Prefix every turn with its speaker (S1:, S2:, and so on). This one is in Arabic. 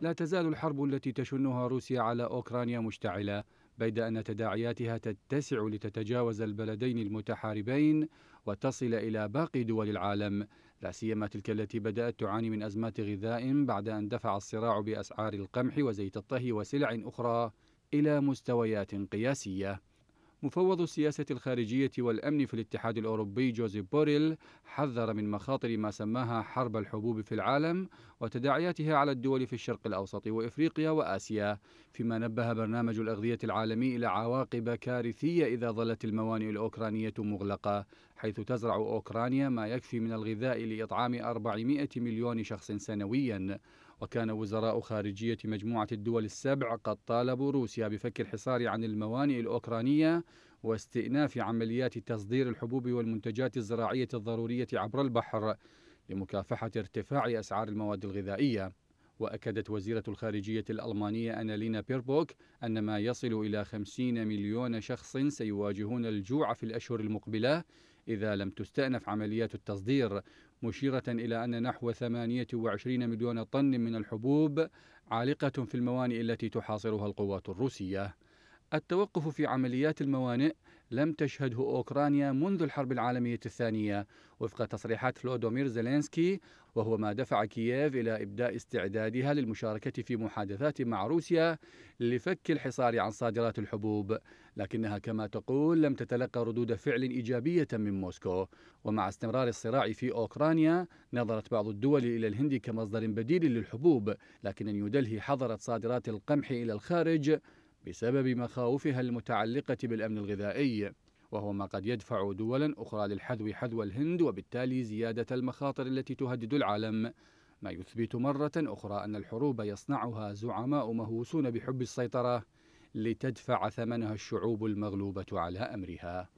S1: لا تزال الحرب التي تشنها روسيا على أوكرانيا مشتعلة بيد أن تداعياتها تتسع لتتجاوز البلدين المتحاربين وتصل إلى باقي دول العالم لا سيما تلك التي بدأت تعاني من أزمات غذاء بعد أن دفع الصراع بأسعار القمح وزيت الطهي وسلع أخرى إلى مستويات قياسية مفوض السياسة الخارجية والأمن في الاتحاد الأوروبي جوزيف بوريل حذر من مخاطر ما سماها حرب الحبوب في العالم وتداعياتها على الدول في الشرق الأوسط وإفريقيا وآسيا فيما نبه برنامج الأغذية العالمي إلى عواقب كارثية إذا ظلت الموانئ الأوكرانية مغلقة حيث تزرع أوكرانيا ما يكفي من الغذاء لإطعام 400 مليون شخص سنويا وكان وزراء خارجية مجموعة الدول السبع قد طالبوا روسيا بفك الحصار عن الموانئ الأوكرانية واستئناف عمليات تصدير الحبوب والمنتجات الزراعية الضرورية عبر البحر لمكافحة ارتفاع أسعار المواد الغذائية وأكدت وزيرة الخارجية الألمانية أنالينا بيربوك أن ما يصل إلى 50 مليون شخص سيواجهون الجوع في الأشهر المقبلة إذا لم تستأنف عمليات التصدير مشيرة إلى أن نحو 28 مليون طن من الحبوب عالقة في الموانئ التي تحاصرها القوات الروسية التوقف في عمليات الموانئ لم تشهده أوكرانيا منذ الحرب العالمية الثانية وفق تصريحات فلودومير زيلينسكي وهو ما دفع كييف إلى إبداء استعدادها للمشاركة في محادثات مع روسيا لفك الحصار عن صادرات الحبوب لكنها كما تقول لم تتلقى ردود فعل إيجابية من موسكو ومع استمرار الصراع في أوكرانيا نظرت بعض الدول إلى الهند كمصدر بديل للحبوب لكن نيودلهي حظرت صادرات القمح إلى الخارج بسبب مخاوفها المتعلقة بالأمن الغذائي وهو ما قد يدفع دولا أخرى للحذو حذو الهند وبالتالي زيادة المخاطر التي تهدد العالم ما يثبت مرة أخرى أن الحروب يصنعها زعماء مهووسون بحب السيطرة لتدفع ثمنها الشعوب المغلوبة على أمرها